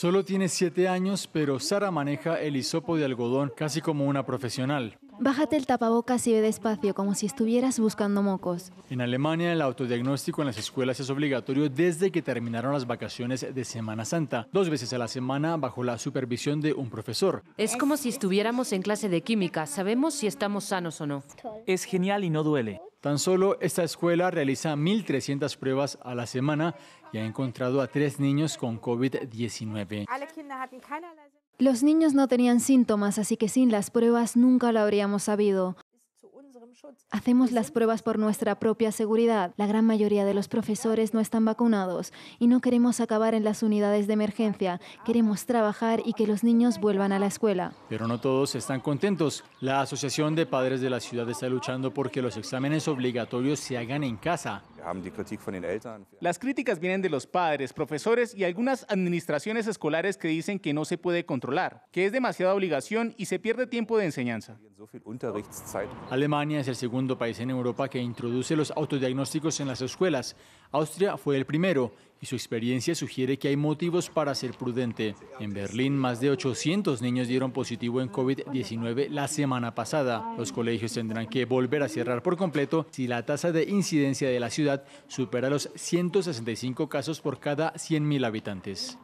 Solo tiene siete años, pero Sara maneja el hisopo de algodón casi como una profesional. Bájate el tapabocas y ve despacio, como si estuvieras buscando mocos. En Alemania, el autodiagnóstico en las escuelas es obligatorio desde que terminaron las vacaciones de Semana Santa, dos veces a la semana bajo la supervisión de un profesor. Es como si estuviéramos en clase de química, sabemos si estamos sanos o no. Es genial y no duele. Tan solo esta escuela realiza 1.300 pruebas a la semana y ha encontrado a tres niños con COVID-19. Los niños no tenían síntomas, así que sin las pruebas nunca lo habríamos sabido. Hacemos las pruebas por nuestra propia seguridad. La gran mayoría de los profesores no están vacunados y no queremos acabar en las unidades de emergencia. Queremos trabajar y que los niños vuelvan a la escuela. Pero no todos están contentos. La Asociación de Padres de la Ciudad está luchando porque los exámenes obligatorios se hagan en casa. Las críticas vienen de los padres, profesores y algunas administraciones escolares que dicen que no se puede controlar, que es demasiada obligación y se pierde tiempo de enseñanza. Alemania es el segundo país en Europa que introduce los autodiagnósticos en las escuelas. Austria fue el primero y su experiencia sugiere que hay motivos para ser prudente. En Berlín, más de 800 niños dieron positivo en COVID-19 la semana pasada. Los colegios tendrán que volver a cerrar por completo si la tasa de incidencia de la ciudad supera los 165 casos por cada 100.000 habitantes.